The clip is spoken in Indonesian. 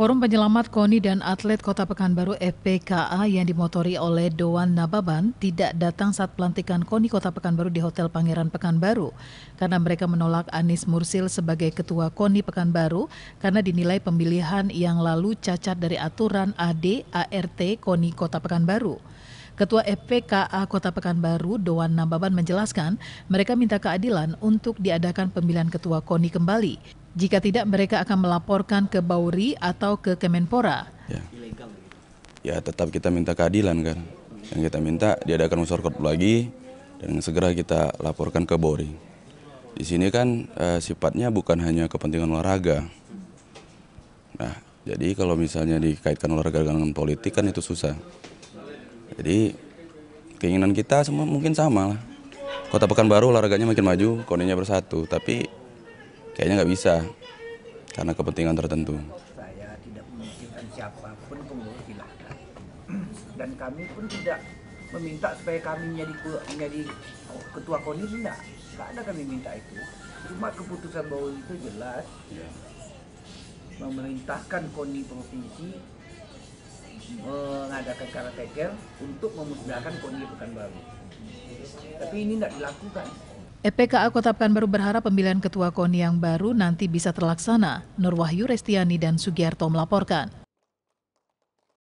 Forum Penyelamat KONI dan Atlet Kota Pekanbaru FPKA yang dimotori oleh Doan Nababan tidak datang saat pelantikan KONI Kota Pekanbaru di Hotel Pangeran Pekanbaru karena mereka menolak Anies Mursil sebagai Ketua KONI Pekanbaru karena dinilai pemilihan yang lalu cacat dari aturan AD ART KONI Kota Pekanbaru. Ketua FPKA Kota Pekanbaru, Doan Nababan menjelaskan, mereka minta keadilan untuk diadakan pemilihan Ketua KONI kembali. Jika tidak, mereka akan melaporkan ke Bauri atau ke Kemenpora. Ya, ya tetap kita minta keadilan kan. Yang kita minta diadakan unsur kot lagi dan segera kita laporkan ke Bauri. Di sini kan eh, sifatnya bukan hanya kepentingan olahraga. Nah, jadi kalau misalnya dikaitkan olahraga dengan politik kan itu susah. Jadi keinginan kita semua mungkin sama lah. Kota Pekanbaru olahraganya makin maju, kondinya bersatu, tapi kayaknya nggak bisa karena kepentingan tertentu. Saya tidak memikirkan siapapun pengurus silahkan. dan kami pun tidak meminta supaya kami menjadi menjadi ketua koni tidak, tidak ada kami minta itu. Cuma keputusan bahwa itu jelas ya. memerintahkan koni provinsi mengadakan karateker untuk memusnahkan koni baru. Tapi ini tidak dilakukan. EPKA Kota baru berharap pemilihan Ketua KONI yang baru nanti bisa terlaksana. Nur Wahyu Restiani dan Sugiarto melaporkan.